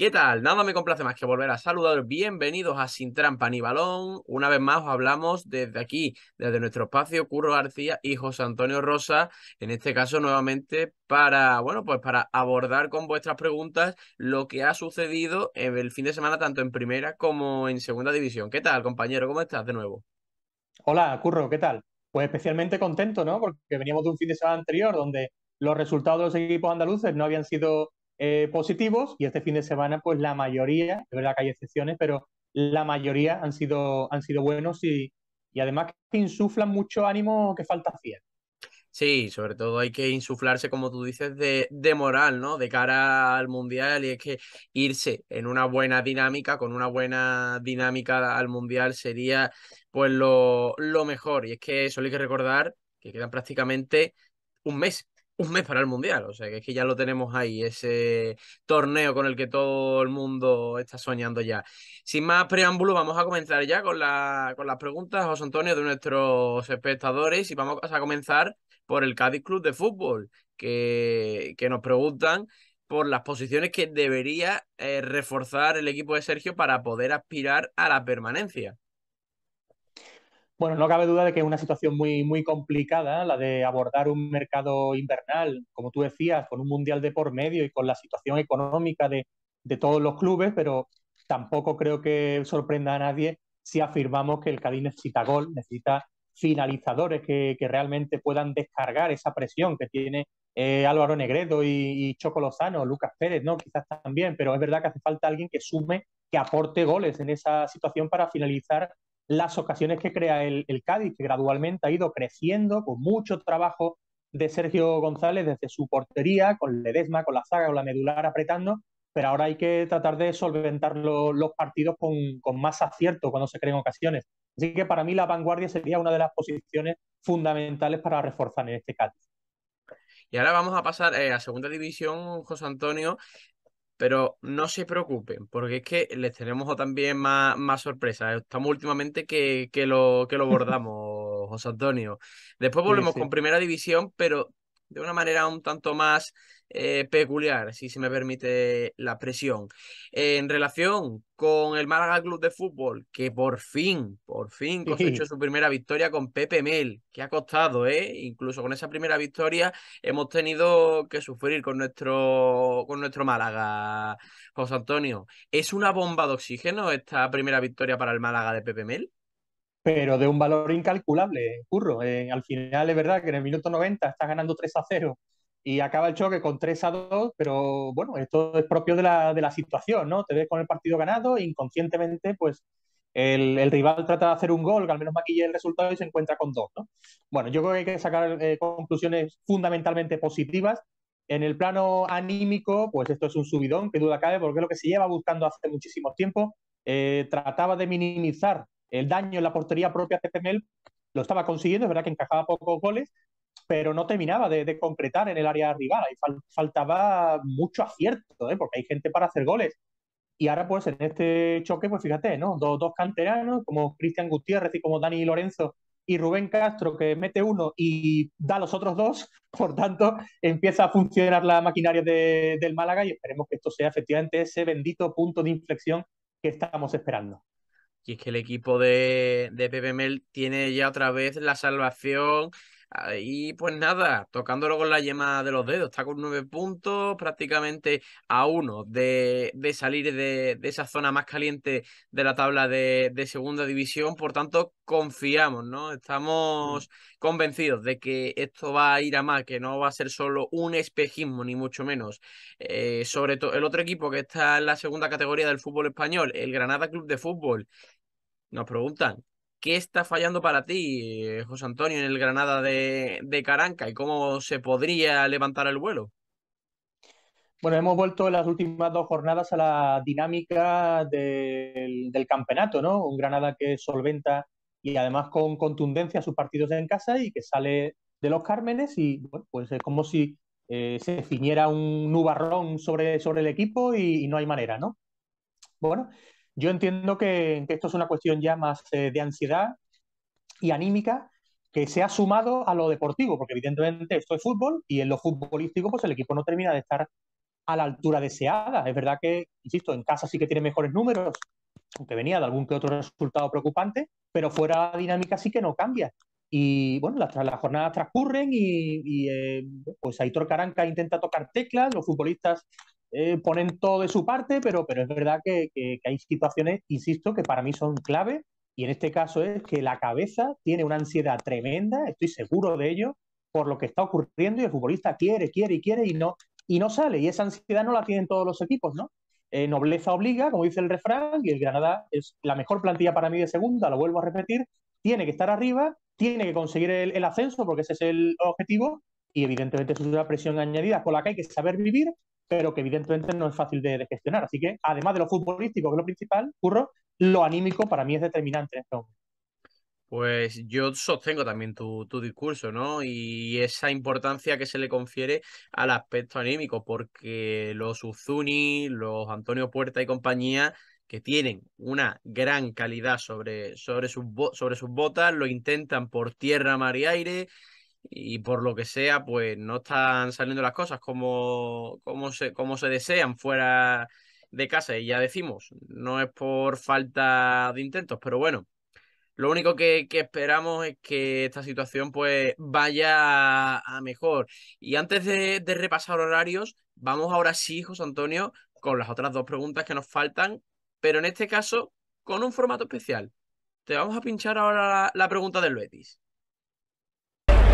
¿Qué tal? Nada me complace más que volver a saludaros. Bienvenidos a Sin Trampa ni Balón. Una vez más os hablamos desde aquí, desde nuestro espacio, Curro García y José Antonio Rosa. En este caso, nuevamente, para, bueno, pues para abordar con vuestras preguntas lo que ha sucedido en el fin de semana, tanto en primera como en segunda división. ¿Qué tal, compañero? ¿Cómo estás de nuevo? Hola, Curro, ¿qué tal? Pues especialmente contento, ¿no? Porque veníamos de un fin de semana anterior donde los resultados de los equipos andaluces no habían sido eh, positivos y este fin de semana, pues la mayoría, de verdad que hay excepciones, pero la mayoría han sido, han sido buenos y, además que insuflan mucho ánimo que falta fiel. Sí, sobre todo hay que insuflarse, como tú dices, de, moral, ¿no? De cara al mundial. Y es que irse en una buena dinámica, con una buena dinámica al mundial, sería pues lo, lo mejor. Y es que solo hay que recordar que quedan prácticamente un mes un mes para el Mundial. O sea, que es que ya lo tenemos ahí, ese torneo con el que todo el mundo está soñando ya. Sin más preámbulo, vamos a comenzar ya con, la, con las preguntas, José Antonio, de nuestros espectadores y vamos a comenzar por el Cádiz Club de Fútbol, que, que nos preguntan por las posiciones que debería eh, reforzar el equipo de Sergio para poder aspirar a la permanencia. Bueno, no cabe duda de que es una situación muy, muy complicada la de abordar un mercado invernal, como tú decías, con un mundial de por medio y con la situación económica de, todos los clubes, pero tampoco creo que sorprenda a nadie si afirmamos que el Cádiz necesita gol, necesita finalizadores que, realmente puedan descargar esa presión que tiene eh, Álvaro Negredo y, y, Choco Lozano, Lucas Pérez, ¿no? Quizás también, pero es verdad que hace falta alguien que sume, que aporte goles en esa situación para finalizar las ocasiones que crea el, Cádiz, que gradualmente ha ido creciendo con mucho trabajo de Sergio González desde su portería, con Ledesma, con la zaga, o la medular apretando, pero ahora hay que tratar de solventar los partidos con, más acierto cuando se creen ocasiones. Así que para mí la vanguardia sería una de las posiciones fundamentales para reforzar en este Cádiz. Y ahora vamos a pasar eh, a segunda división, José Antonio. Pero no se preocupen, porque es que les tenemos también más, más sorpresas. Estamos últimamente que, lo, que lo bordamos José Antonio. Después volvemos con Primera División, pero de una manera un tanto más eh, peculiar, si se me permite la presión. en relación con el Málaga Club de Fútbol, que por fin, por fin cosechó su primera victoria con Pepe Mel, que ha costado, ¿eh? Incluso con esa primera victoria hemos tenido que sufrir con nuestro, con nuestro Málaga, José Antonio. ¿Es una bomba de oxígeno esta primera victoria para el Málaga de Pepe Mel? pero de un valor incalculable, curro. Eh, al final es verdad que en el minuto 90 está ganando 3 a 0 y acaba el choque con 3 a 2, pero bueno, esto es propio de la, de la situación, ¿no? Te ves con el partido ganado, inconscientemente, pues el, rival trata de hacer un gol, que al menos maquille el resultado y se encuentra con dos, ¿no? Bueno, yo creo que hay que sacar eh, conclusiones fundamentalmente positivas. En el plano anímico, pues esto es un subidón, que duda cabe, porque es lo que se lleva buscando hace muchísimo tiempo. Eh, trataba de minimizar el daño en la portería propia de penel lo estaba consiguiendo, es verdad que encajaba pocos goles, pero no terminaba de, concretar en el área rival. Ahí faltaba mucho acierto, ¿eh? porque hay gente para hacer goles. Y ahora, pues, en este choque, pues fíjate, ¿no? Dos, dos canteranos, como Cristian Gutiérrez y como Dani Lorenzo y Rubén Castro, que mete uno y da los otros dos. Por tanto, empieza a funcionar la maquinaria de, del Málaga y esperemos que esto sea efectivamente ese bendito punto de inflexión que estamos esperando. Y es que el equipo de, de Pepe Mel tiene ya otra vez la salvación y pues nada, tocándolo con la yema de los dedos, está con nueve puntos, prácticamente a uno de, salir de, esa zona más caliente de la tabla de, segunda división. Por tanto, confiamos, ¿no? Mm. Estamos convencidos de que esto va a ir a más, que no va a ser solo un espejismo, ni mucho menos. Eh, sobre todo el otro equipo que está en la segunda categoría del fútbol español, el Granada Club de Fútbol, nos preguntan, ¿Qué está fallando para ti, eh, José Antonio, en el Granada de, Caranca y cómo se podría levantar el vuelo? Bueno, hemos vuelto en las últimas dos jornadas a la dinámica del, campeonato, ¿no? Un Granada que solventa y además con contundencia sus partidos en casa y que sale de los Cármenes y bueno, pues es como si eh, se ciñera un nubarrón sobre, sobre el equipo y, no hay manera, ¿no? Bueno, yo entiendo que, esto es una cuestión ya más eh, de ansiedad y anímica que se ha sumado a lo deportivo, porque evidentemente esto es fútbol y en lo futbolístico pues el equipo no termina de estar a la altura deseada. Es verdad que, insisto, en casa sí que tiene mejores números, aunque venía de algún que otro resultado preocupante, pero fuera dinámica sí que no cambia. Y bueno, las, jornadas transcurren y, eh, pues Aitor Caranca intenta tocar teclas, los futbolistas eh, ponen todo de su parte, pero, pero es verdad que, que, hay situaciones, insisto, que para mí son clave. Y en este caso es que la cabeza tiene una ansiedad tremenda, estoy seguro de ello, por lo que está ocurriendo y el futbolista quiere, quiere y quiere y no, y no sale. Y esa ansiedad no la tienen todos los equipos, ¿no? Eh, nobleza obliga, como dice el refrán, y el Granada es la mejor plantilla para mí de segunda, lo vuelvo a repetir, tiene que estar arriba, tiene que conseguir el, ascenso porque ese es el objetivo y evidentemente es una presión añadida con la que hay que saber vivir pero que evidentemente no es fácil de, gestionar. Así que, además de lo futbolístico, que es lo principal, curro, lo anímico para mí es determinante en este Pues yo sostengo también tu, discurso, ¿no? Y esa importancia que se le confiere al aspecto anímico, porque los Uzuni, los Antonio Puerta y compañía, que tienen una gran calidad sobre, sobre, sus, sobre sus botas, lo intentan por tierra, mar y aire, y por lo que sea, pues no están saliendo las cosas como, como, se, como se desean fuera de casa. Y ya decimos, no es por falta de intentos, pero bueno, lo único que, esperamos es que esta situación pues vaya a mejor. Y antes de, repasar horarios, vamos ahora sí, José Antonio, con las otras dos preguntas que nos faltan, pero en este caso con un formato especial. Te vamos a pinchar ahora la, la pregunta del Betis.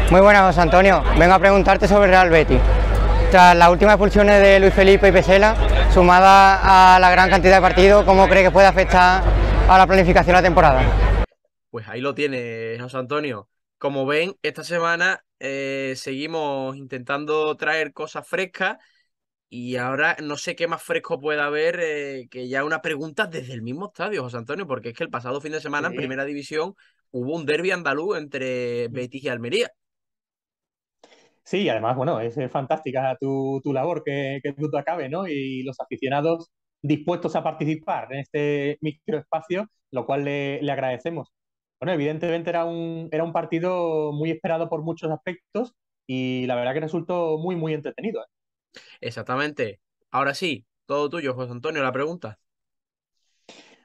Muy buenas, José Antonio. Vengo a preguntarte sobre Real Betis. Tras las últimas expulsiones de Luis Felipe y Pesela, sumada a la gran cantidad de partidos, ¿cómo cree que puede afectar a la planificación de la temporada? Pues ahí lo tiene, José Antonio. Como ven, esta semana eh, seguimos intentando traer cosas frescas y ahora no sé qué más fresco pueda haber eh, que ya una pregunta desde el mismo estadio, José Antonio, porque es que el pasado fin de semana en Primera División hubo un derby andaluz entre Betis y Almería. Sí, además, bueno, es fantástica tu, labor que, que tú acabe, ¿no? Y los aficionados dispuestos a participar en este microespacio, lo cual le, agradecemos. Bueno, evidentemente era un, era un partido muy esperado por muchos aspectos y la verdad que resultó muy, muy entretenido. ¿eh? Exactamente. Ahora sí, todo tuyo, José Antonio, la pregunta.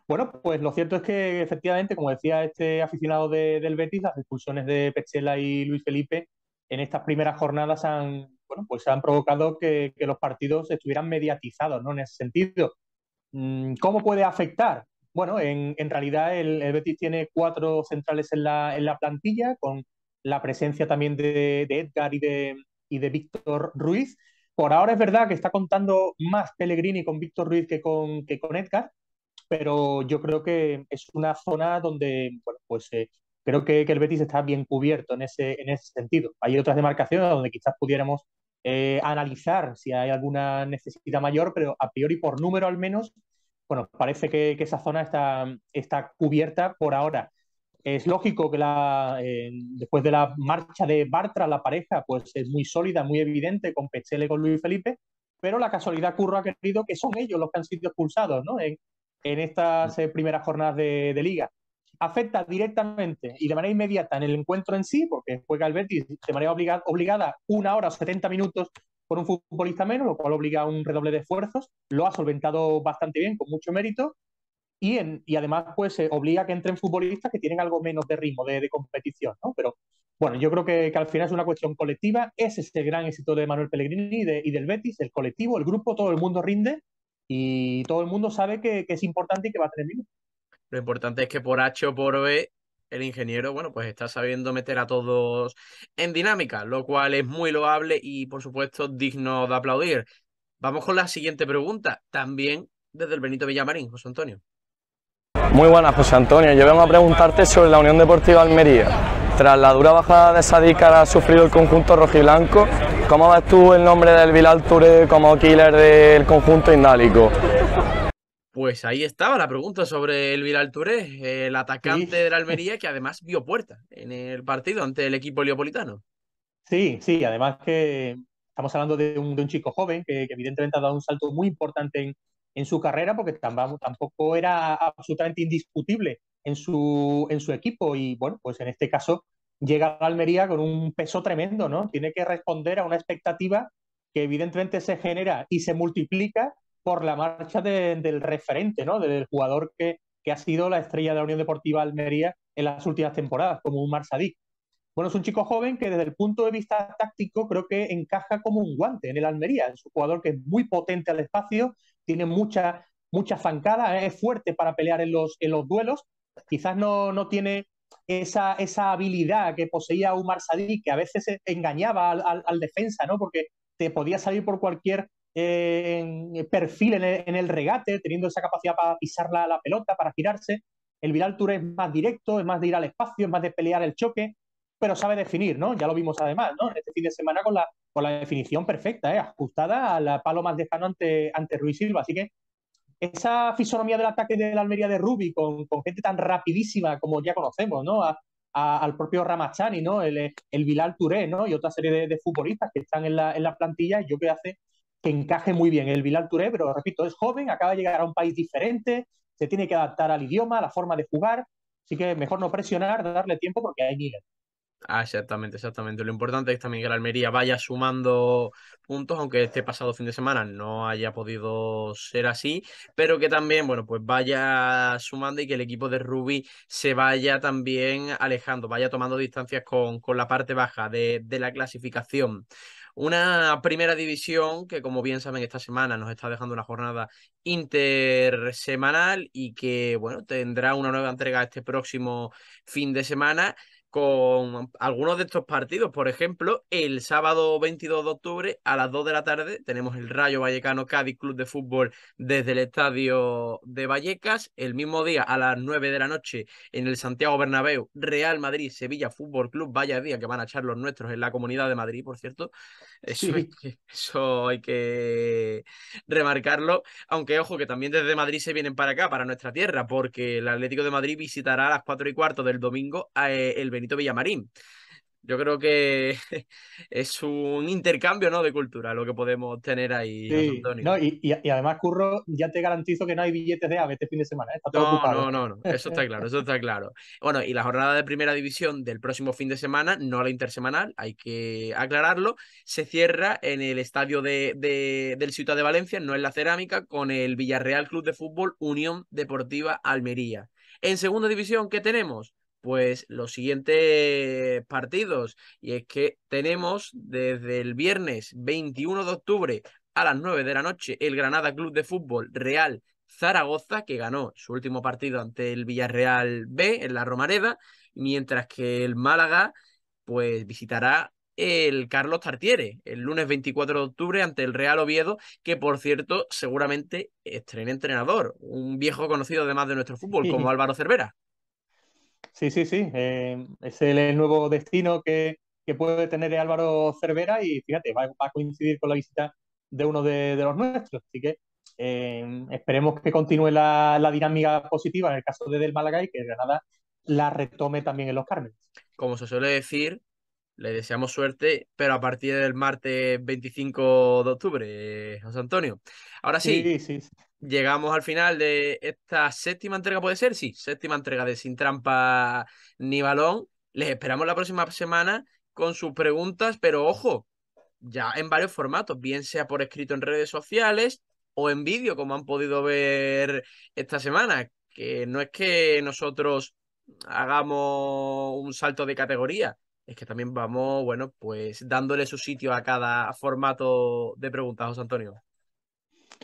Bueno, pues lo cierto es que efectivamente, como decía este aficionado del Betis, las expulsiones de Pechela y Luis Felipe en estas primeras jornadas han, pues han provocado que, los partidos estuvieran mediatizados, ¿no? En ese sentido. Mm, ¿Cómo puede afectar? Bueno, en, realidad el, Betis tiene cuatro centrales en la, plantilla, con la presencia también de, Edgar y de, Víctor Ruiz. Por ahora es verdad que está contando más Pellegrini con Víctor Ruiz que con, Edgar, pero yo creo que es una zona donde bueno, pues, eh, creo que, el Betis está bien cubierto en ese, en ese sentido. Hay otras demarcaciones donde quizás pudiéramos eh, analizar si hay alguna necesidad mayor, pero a priori por número al menos, bueno, parece que, esa zona está, está cubierta por ahora. Es lógico que la, eh, después de la marcha de Bartra, la pareja, pues es muy sólida, muy evidente con Pechele con Luis Felipe, pero la casualidad Curro ha querido que son ellos los que han sido expulsados ¿no? en, estas eh, primeras jornadas de liga afecta directamente y de manera inmediata en el encuentro en sí, porque juega el Betis de manera obligada una hora o 70 minutos por un futbolista menos, lo cual obliga a un redoble de esfuerzos, lo ha solventado bastante bien, con mucho mérito, y, y además pues se obliga a que entren futbolistas que tienen algo menos de ritmo, de, competición, Pero bueno, yo creo que, al final es una cuestión colectiva, ese es el gran éxito de Manuel Pellegrini y, del Betis, el colectivo, el grupo, todo el mundo rinde y todo el mundo sabe que, que es importante y que va a tener minutos. Lo importante es que por H o por B, el ingeniero, bueno, pues está sabiendo meter a todos en dinámica, lo cual es muy loable y, por supuesto, digno de aplaudir. Vamos con la siguiente pregunta, también desde el Benito Villamarín, José Antonio. Muy buenas, José Antonio. Yo vengo a preguntarte sobre la Unión Deportiva Almería. Tras la dura bajada de Sadik ha sufrido el conjunto rojiblanco, ¿cómo ves tú el nombre del Vilal Touré como killer del conjunto indálico? Pues ahí estaba la pregunta sobre el Viral el atacante de la Almería que además vio puerta en el partido ante el equipo leopolitano. Sí, sí, además que estamos hablando de un, chico joven que, evidentemente ha dado un salto muy importante en, su carrera porque tampoco era absolutamente indiscutible en su, en su equipo y bueno, pues en este caso llega a Almería con un peso tremendo, ¿no? Tiene que responder a una expectativa que evidentemente se genera y se multiplica por la marcha del referente, ¿no? Del jugador que, ha sido la estrella de la Unión Deportiva Almería en las últimas temporadas, como un Marsadí. Bueno, es un chico joven que desde el punto de vista táctico creo que encaja como un guante en el Almería. Es un jugador que es muy potente al espacio, tiene mucha, mucha zancada, es fuerte para pelear en los, en los duelos. Quizás no, no tiene esa, esa habilidad que poseía Umar Sadik, que a veces engañaba al, al defensa, ¿no? Porque te podía salir por cualquier en perfil en el, regate, teniendo esa capacidad para pisar la, pelota, para girarse. El Vidal Tour es más directo, es más de ir al espacio, es más de pelear el choque, pero sabe definir, ¿no? Ya lo vimos además, ¿no? Este fin de semana con la, con la definición perfecta, ¿eh? ajustada al palo más lejano ante, Ruiz Silva. Así que esa fisonomía del ataque de la Almería de Rubi con, gente tan rapidísima como ya conocemos, ¿no? al propio Ramachani, ¿no? El, el Touré, ¿no? Y otra serie de, futbolistas que están en la, en plantilla yo que hace que encaje muy bien el Bilal Touré, pero repito, es joven, acaba de llegar a un país diferente, se tiene que adaptar al idioma, a la forma de jugar, así que mejor no presionar, darle tiempo porque hay nivel. Ah, exactamente, exactamente. Lo importante es también que la Almería vaya sumando puntos, aunque este pasado fin de semana no haya podido ser así, pero que también, bueno, pues vaya sumando y que el equipo de Rubí se vaya también alejando, vaya tomando distancias con, la parte baja de, de la clasificación. Una primera división que, como bien saben, esta semana nos está dejando una jornada intersemanal y que, bueno, tendrá una nueva entrega este próximo fin de semana con algunos de estos partidos. Por ejemplo, el sábado 22 de octubre a las 2 de la tarde tenemos el Rayo Vallecano Cádiz Club de Fútbol desde el estadio de Vallecas. El mismo día a las 9 de la noche en el Santiago Bernabéu, Real Madrid, Sevilla Fútbol Club. Vaya día que van a echar los nuestros en la comunidad de Madrid, por cierto. Eso, hay, que, remarcarlo. Aunque ojo que también desde Madrid se vienen para acá, para nuestra tierra, porque el Atlético de Madrid visitará a las 4 y cuarto del domingo eh, el 20 Villamarín. Yo creo que es un intercambio ¿no? de cultura lo que podemos tener ahí, y, además, Curro, ya te garantizo que no hay billetes de AVE este fin de semana. ¿eh? no, no, no, eso está claro, eso está claro. Bueno, y la jornada de primera división del próximo fin de semana, no la intersemanal, hay que aclararlo, se cierra en el estadio del Ciudad de Valencia, no en la cerámica, con el Villarreal Club de Fútbol Unión Deportiva Almería. En segunda división, ¿qué tenemos? pues los siguientes partidos. Y es que tenemos desde el viernes 21 de octubre a las 9 de la noche el Granada Club de Fútbol Real Zaragoza, que ganó su último partido ante el Villarreal B en la Romareda, mientras que el Málaga pues visitará el Carlos Tartiere el lunes 24 de octubre ante el Real Oviedo, que por cierto seguramente estrena entrenador, un viejo conocido además de nuestro fútbol como Álvaro Cervera. Sí, sí, sí. Eh, es el nuevo destino que, puede tener Álvaro Cervera y fíjate, va, a coincidir con la visita de uno de, los nuestros. Así que eh, esperemos que continúe la, dinámica positiva en el caso de Del Málaga y que Granada la retome también en los Cármenes. Como se suele decir, le deseamos suerte, pero a partir del martes 25 de octubre, José Antonio. Ahora sí, sí, llegamos al final de esta séptima entrega, ¿puede ser? Sí, séptima entrega de Sin Trampa ni Balón. Les esperamos la próxima semana con sus preguntas, pero ojo, ya en varios formatos, bien sea por escrito en redes sociales o en vídeo, como han podido ver esta semana, que no es que nosotros hagamos un salto de categoría, es que también vamos, bueno, pues dándole su sitio a cada formato de preguntas, José Antonio.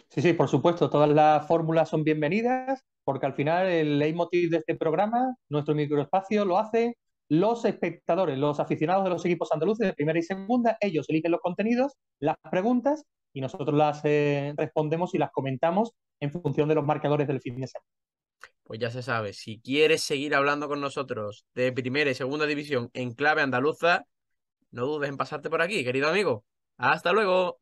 Sí, sí, por supuesto, todas las fórmulas son bienvenidas, porque al final el leitmotiv de este programa, nuestro microespacio, lo hacen los espectadores, los aficionados de los equipos andaluces de primera y segunda, ellos eligen los contenidos, las preguntas, y nosotros las eh, respondemos y las comentamos en función de los marcadores del fin de semana pues ya se sabe, si quieres seguir hablando con nosotros de primera y segunda división en clave andaluza, no dudes en pasarte por aquí, querido amigo. Hasta luego.